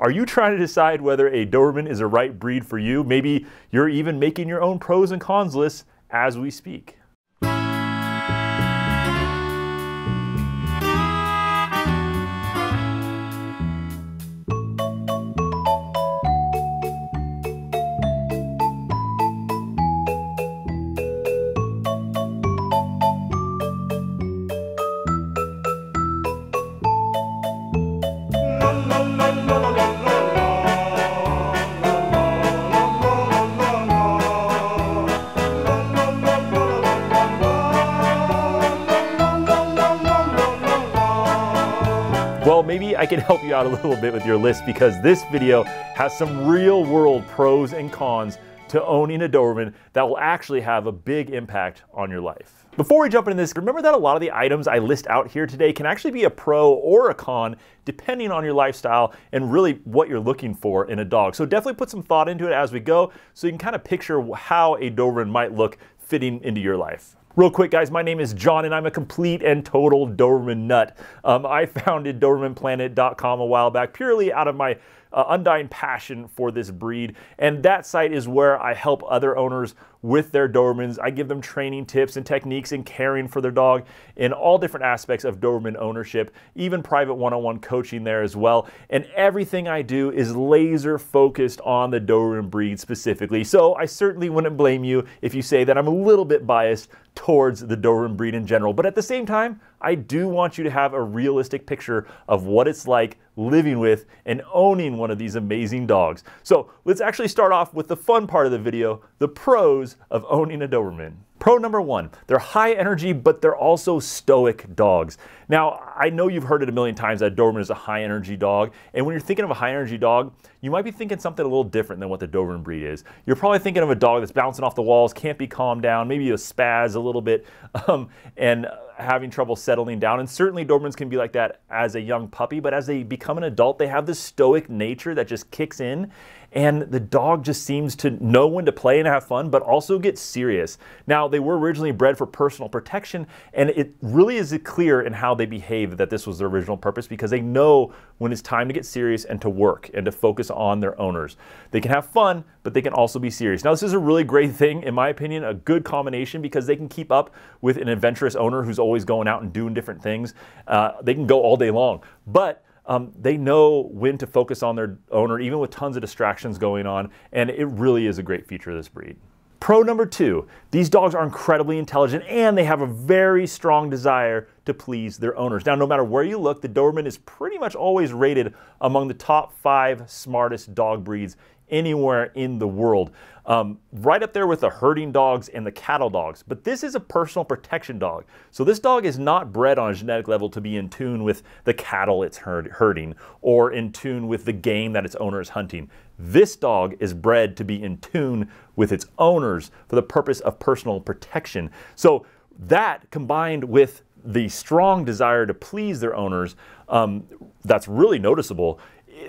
Are you trying to decide whether a Doberman is the right breed for you? Maybe you're even making your own pros and cons list as we speak. can help you out a little bit with your list because this video has some real world pros and cons to owning a Doberman that will actually have a big impact on your life. Before we jump into this, remember that a lot of the items I list out here today can actually be a pro or a con depending on your lifestyle and really what you're looking for in a dog. So definitely put some thought into it as we go so you can kind of picture how a Doberman might look fitting into your life. Real quick, guys, my name is John, and I'm a complete and total Doberman nut. Um, I founded DobermanPlanet.com a while back purely out of my uh, undying passion for this breed. And that site is where I help other owners with their Dobermans. I give them training tips and techniques in caring for their dog in all different aspects of Doberman ownership, even private one on one coaching there as well. And everything I do is laser focused on the Doberman breed specifically. So I certainly wouldn't blame you if you say that I'm a little bit biased towards the Doberman breed in general. But at the same time, I do want you to have a realistic picture of what it's like living with and owning one of these amazing dogs. So let's actually start off with the fun part of the video, the pros of owning a Doberman. Pro number one, they're high energy, but they're also stoic dogs. Now, I know you've heard it a million times that Doberman is a high energy dog. And when you're thinking of a high energy dog, you might be thinking something a little different than what the Doberman breed is. You're probably thinking of a dog that's bouncing off the walls, can't be calmed down, maybe a spaz a little bit, um, and having trouble settling down. And certainly Dobermans can be like that as a young puppy, but as they become an adult, they have this stoic nature that just kicks in and the dog just seems to know when to play and have fun, but also get serious. Now, they were originally bred for personal protection, and it really is clear in how they behave that this was their original purpose because they know when it's time to get serious and to work and to focus on their owners. They can have fun, but they can also be serious. Now, this is a really great thing, in my opinion, a good combination because they can keep up with an adventurous owner who's always going out and doing different things. Uh, they can go all day long, but um, they know when to focus on their owner, even with tons of distractions going on. And it really is a great feature of this breed. Pro number two, these dogs are incredibly intelligent and they have a very strong desire to please their owners. Now, no matter where you look, the Doberman is pretty much always rated among the top five smartest dog breeds anywhere in the world. Um, right up there with the herding dogs and the cattle dogs. But this is a personal protection dog. So this dog is not bred on a genetic level to be in tune with the cattle it's herding or in tune with the game that its owner is hunting. This dog is bred to be in tune with its owners for the purpose of personal protection. So that combined with the strong desire to please their owners um, that's really noticeable.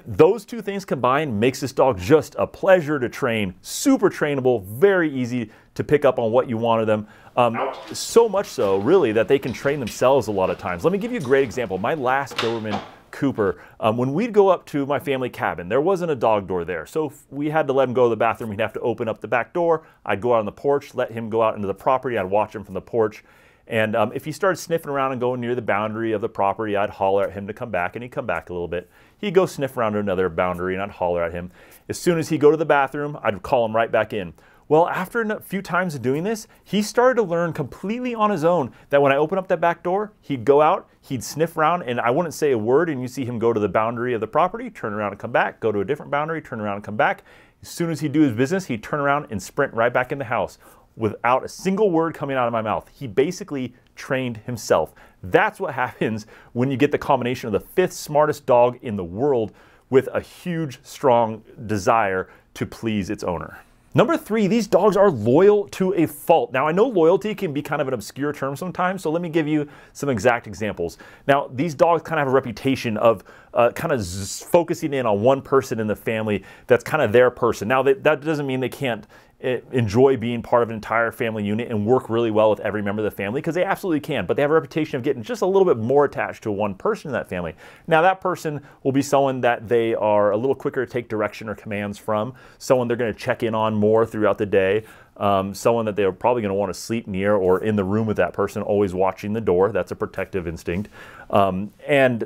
Those two things combined makes this dog just a pleasure to train, super trainable, very easy to pick up on what you want of them. Um, so much so, really, that they can train themselves a lot of times. Let me give you a great example. My last Doberman Cooper, um, when we'd go up to my family cabin, there wasn't a dog door there. So we had to let him go to the bathroom, we'd have to open up the back door. I'd go out on the porch, let him go out into the property, I'd watch him from the porch. And um, if he started sniffing around and going near the boundary of the property, I'd holler at him to come back, and he'd come back a little bit. He'd go sniff around to another boundary, and I'd holler at him. As soon as he'd go to the bathroom, I'd call him right back in. Well, after a few times of doing this, he started to learn completely on his own that when I open up that back door, he'd go out, he'd sniff around, and I wouldn't say a word, and you see him go to the boundary of the property, turn around and come back, go to a different boundary, turn around and come back. As soon as he'd do his business, he'd turn around and sprint right back in the house without a single word coming out of my mouth. He basically trained himself. That's what happens when you get the combination of the fifth smartest dog in the world with a huge, strong desire to please its owner. Number three, these dogs are loyal to a fault. Now, I know loyalty can be kind of an obscure term sometimes, so let me give you some exact examples. Now, these dogs kind of have a reputation of uh, kind of focusing in on one person in the family that's kind of their person. Now, that, that doesn't mean they can't enjoy being part of an entire family unit and work really well with every member of the family because they absolutely can, but they have a reputation of getting just a little bit more attached to one person in that family. Now, that person will be someone that they are a little quicker to take direction or commands from, someone they're going to check in on more throughout the day. Um, someone that they're probably going to want to sleep near or in the room with that person, always watching the door. That's a protective instinct. Um, and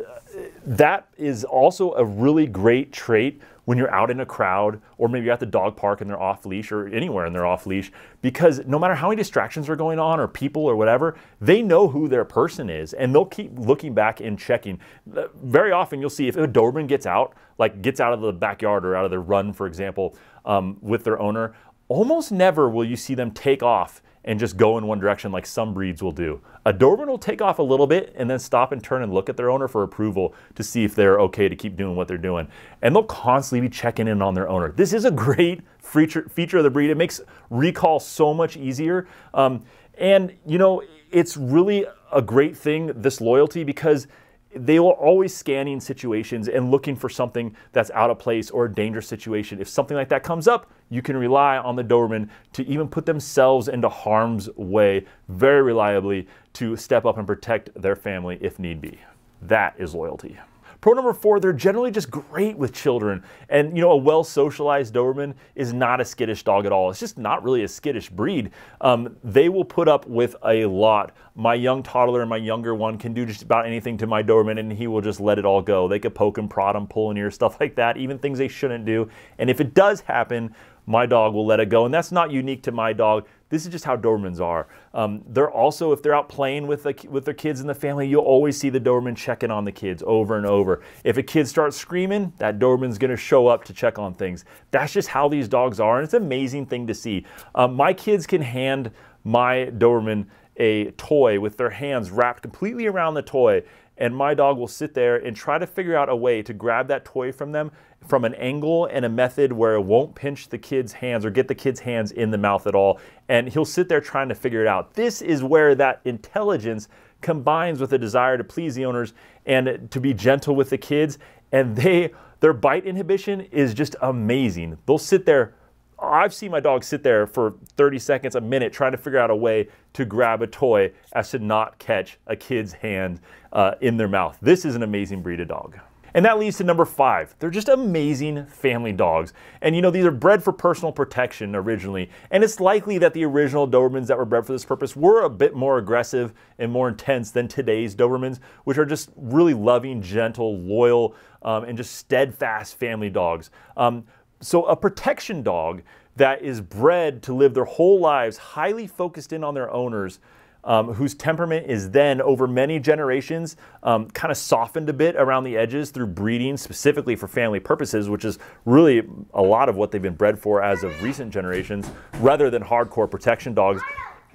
that is also a really great trait when you're out in a crowd or maybe you're at the dog park and they're off leash or anywhere and they're off leash because no matter how many distractions are going on or people or whatever, they know who their person is and they'll keep looking back and checking. Uh, very often you'll see if a Doberman gets out, like gets out of the backyard or out of the run, for example, um, with their owner, almost never will you see them take off and just go in one direction like some breeds will do. A Doberman will take off a little bit and then stop and turn and look at their owner for approval to see if they're okay to keep doing what they're doing. And they'll constantly be checking in on their owner. This is a great feature, feature of the breed. It makes recall so much easier. Um, and you know, it's really a great thing, this loyalty, because they will always scanning situations and looking for something that's out of place or a dangerous situation. If something like that comes up, you can rely on the Doberman to even put themselves into harm's way very reliably to step up and protect their family if need be. That is loyalty. Pro number four, they're generally just great with children. And, you know, a well socialized Doberman is not a skittish dog at all. It's just not really a skittish breed. Um, they will put up with a lot. My young toddler and my younger one can do just about anything to my Doberman and he will just let it all go. They could poke and prod and pull an ear, stuff like that, even things they shouldn't do. And if it does happen, my dog will let it go. And that's not unique to my dog. This is just how Dobermans are. Um, they're also, if they're out playing with, the, with their kids in the family, you'll always see the Doberman checking on the kids over and over. If a kid starts screaming, that Doberman's gonna show up to check on things. That's just how these dogs are, and it's an amazing thing to see. Um, my kids can hand my Doberman a toy with their hands wrapped completely around the toy, and my dog will sit there and try to figure out a way to grab that toy from them from an angle and a method where it won't pinch the kid's hands or get the kid's hands in the mouth at all. And he'll sit there trying to figure it out. This is where that intelligence combines with a desire to please the owners and to be gentle with the kids. And they their bite inhibition is just amazing. They'll sit there I've seen my dog sit there for 30 seconds, a minute, trying to figure out a way to grab a toy as to not catch a kid's hand uh, in their mouth. This is an amazing breed of dog. And that leads to number five. They're just amazing family dogs. And you know, these are bred for personal protection originally. And it's likely that the original Dobermans that were bred for this purpose were a bit more aggressive and more intense than today's Dobermans, which are just really loving, gentle, loyal, um, and just steadfast family dogs. Um, so a protection dog that is bred to live their whole lives highly focused in on their owners um, whose temperament is then over many generations um, kind of softened a bit around the edges through breeding specifically for family purposes, which is really a lot of what they've been bred for as of recent generations, rather than hardcore protection dogs,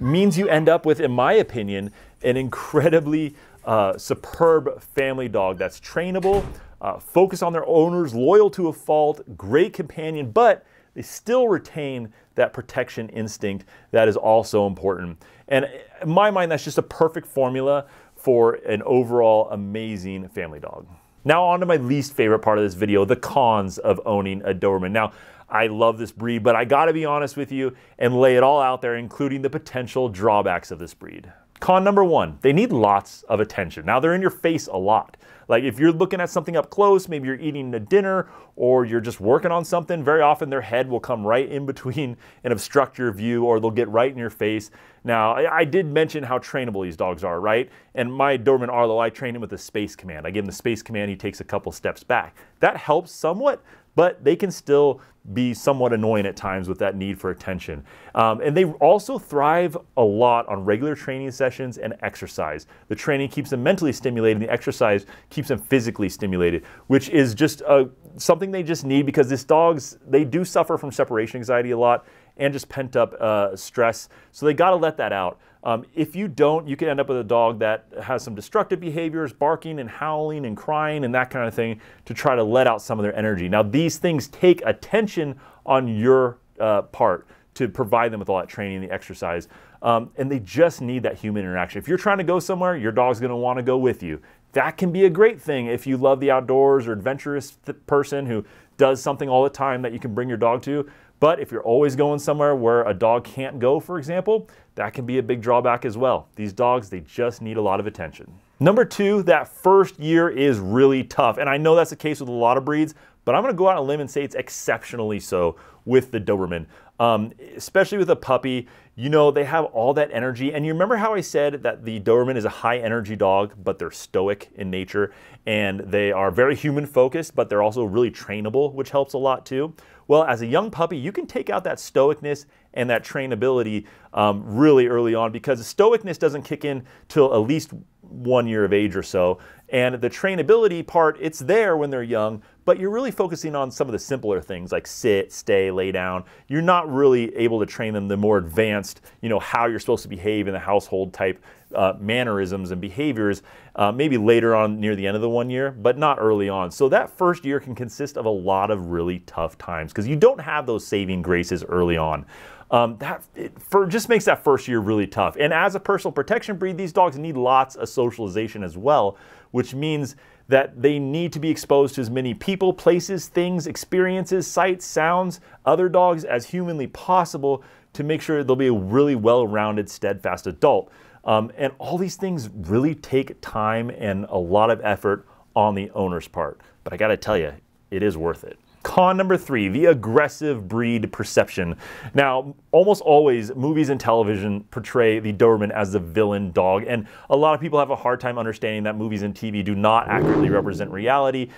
means you end up with, in my opinion, an incredibly uh, superb family dog that's trainable, uh, focus on their owners, loyal to a fault, great companion, but they still retain that protection instinct that is also important. And in my mind, that's just a perfect formula for an overall amazing family dog. Now on to my least favorite part of this video, the cons of owning a Doberman. Now, I love this breed, but I gotta be honest with you and lay it all out there, including the potential drawbacks of this breed. Con number one, they need lots of attention. Now they're in your face a lot. Like if you're looking at something up close, maybe you're eating a dinner or you're just working on something, very often their head will come right in between and obstruct your view or they'll get right in your face. Now, I, I did mention how trainable these dogs are, right? And my Doberman Arlo, I train him with the space command. I give him the space command, he takes a couple steps back. That helps somewhat, but they can still be somewhat annoying at times with that need for attention. Um, and they also thrive a lot on regular training sessions and exercise. The training keeps them mentally stimulated, and the exercise keeps them physically stimulated, which is just uh, something they just need because these dogs, they do suffer from separation anxiety a lot and just pent up uh, stress. So they got to let that out. Um, if you don't, you can end up with a dog that has some destructive behaviors, barking and howling and crying and that kind of thing to try to let out some of their energy. Now, these things take attention on your uh, part to provide them with all that training, the exercise, um, and they just need that human interaction. If you're trying to go somewhere, your dog's gonna wanna go with you. That can be a great thing if you love the outdoors or adventurous person who does something all the time that you can bring your dog to. But if you're always going somewhere where a dog can't go, for example, that can be a big drawback as well. These dogs, they just need a lot of attention. Number two, that first year is really tough. And I know that's the case with a lot of breeds, but I'm gonna go out on a limb and say it's exceptionally so with the Doberman. Um, especially with a puppy, you know, they have all that energy. And you remember how I said that the Doberman is a high energy dog, but they're stoic in nature and they are very human focused, but they're also really trainable, which helps a lot too. Well, as a young puppy, you can take out that stoicness and that trainability um, really early on because stoicness doesn't kick in till at least one year of age or so. And the trainability part, it's there when they're young, but you're really focusing on some of the simpler things like sit, stay, lay down. You're not really able to train them the more advanced, you know, how you're supposed to behave in the household type uh, mannerisms and behaviors uh, maybe later on near the end of the one year, but not early on. So that first year can consist of a lot of really tough times because you don't have those saving graces early on. Um, that for just makes that first year really tough. And as a personal protection breed, these dogs need lots of socialization as well, which means that they need to be exposed to as many people, places, things, experiences, sights, sounds, other dogs as humanly possible to make sure they'll be a really well-rounded, steadfast adult. Um, and all these things really take time and a lot of effort on the owner's part. But I gotta tell you, it is worth it. Con number three, the aggressive breed perception. Now, almost always movies and television portray the Doberman as the villain dog, and a lot of people have a hard time understanding that movies and TV do not accurately represent reality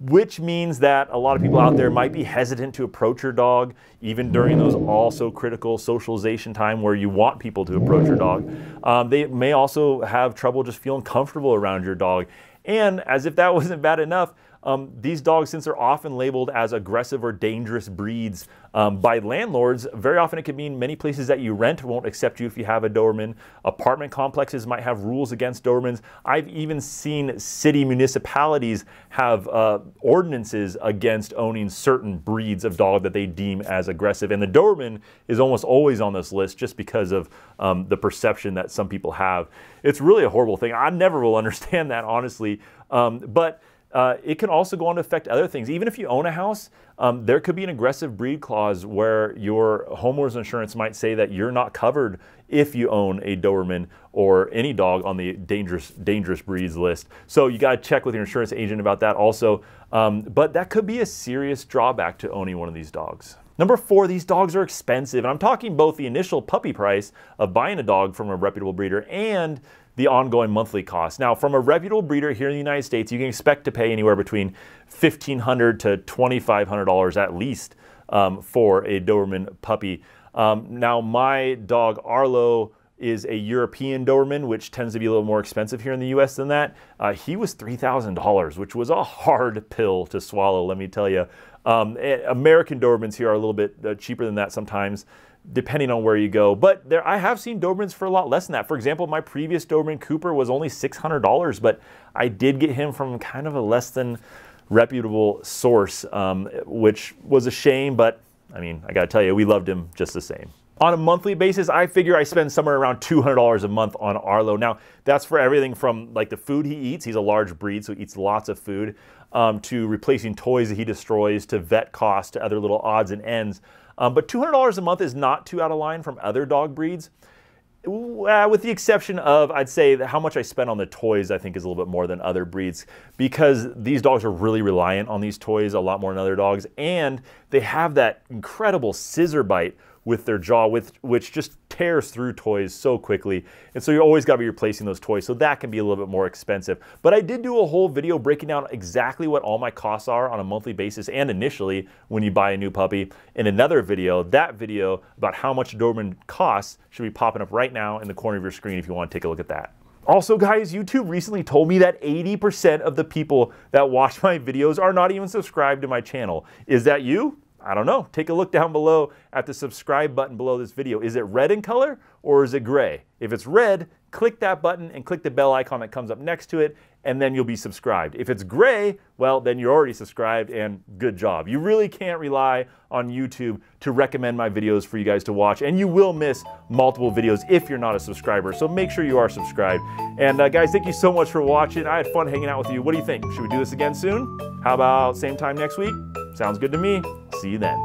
which means that a lot of people out there might be hesitant to approach your dog, even during those also critical socialization time where you want people to approach your dog. Um, they may also have trouble just feeling comfortable around your dog. And as if that wasn't bad enough, um, these dogs, since they're often labeled as aggressive or dangerous breeds um, by landlords, very often it could mean many places that you rent won't accept you if you have a Doberman. Apartment complexes might have rules against Dobermans. I've even seen city municipalities have uh, ordinances against owning certain breeds of dog that they deem as aggressive. And the Doberman is almost always on this list just because of um, the perception that some people have. It's really a horrible thing. I never will understand that, honestly. Um, but uh, it can also go on to affect other things. Even if you own a house, um, there could be an aggressive breed clause where your homeowner's insurance might say that you're not covered if you own a Doberman or any dog on the dangerous dangerous breeds list. So you got to check with your insurance agent about that also. Um, but that could be a serious drawback to owning one of these dogs. Number four, these dogs are expensive. And I'm talking both the initial puppy price of buying a dog from a reputable breeder and the ongoing monthly cost. Now, from a reputable breeder here in the United States, you can expect to pay anywhere between $1,500 to $2,500 at least um, for a Doberman puppy. Um, now, my dog Arlo is a European Doberman, which tends to be a little more expensive here in the US than that. Uh, he was $3,000, which was a hard pill to swallow, let me tell you. Um, eh, American Dobermans here are a little bit uh, cheaper than that sometimes depending on where you go. But there, I have seen Dobermans for a lot less than that. For example, my previous Doberman Cooper was only $600, but I did get him from kind of a less than reputable source, um, which was a shame, but I mean, I gotta tell you, we loved him just the same. On a monthly basis, I figure I spend somewhere around $200 a month on Arlo. Now, that's for everything from like the food he eats, he's a large breed, so he eats lots of food, um, to replacing toys that he destroys, to vet costs, to other little odds and ends. Um, but $200 a month is not too out of line from other dog breeds. Uh, with the exception of, I'd say, how much I spend on the toys, I think is a little bit more than other breeds because these dogs are really reliant on these toys a lot more than other dogs. And they have that incredible scissor bite, with their jaw, with, which just tears through toys so quickly. And so you always gotta be replacing those toys. So that can be a little bit more expensive. But I did do a whole video breaking down exactly what all my costs are on a monthly basis and initially when you buy a new puppy. In another video, that video about how much Doberman costs should be popping up right now in the corner of your screen if you wanna take a look at that. Also guys, YouTube recently told me that 80% of the people that watch my videos are not even subscribed to my channel. Is that you? I don't know. Take a look down below at the subscribe button below this video. Is it red in color or is it gray? If it's red, click that button and click the bell icon that comes up next to it and then you'll be subscribed. If it's gray, well, then you're already subscribed and good job. You really can't rely on YouTube to recommend my videos for you guys to watch and you will miss multiple videos if you're not a subscriber. So make sure you are subscribed. And uh, guys, thank you so much for watching. I had fun hanging out with you. What do you think? Should we do this again soon? How about same time next week? Sounds good to me. See you then.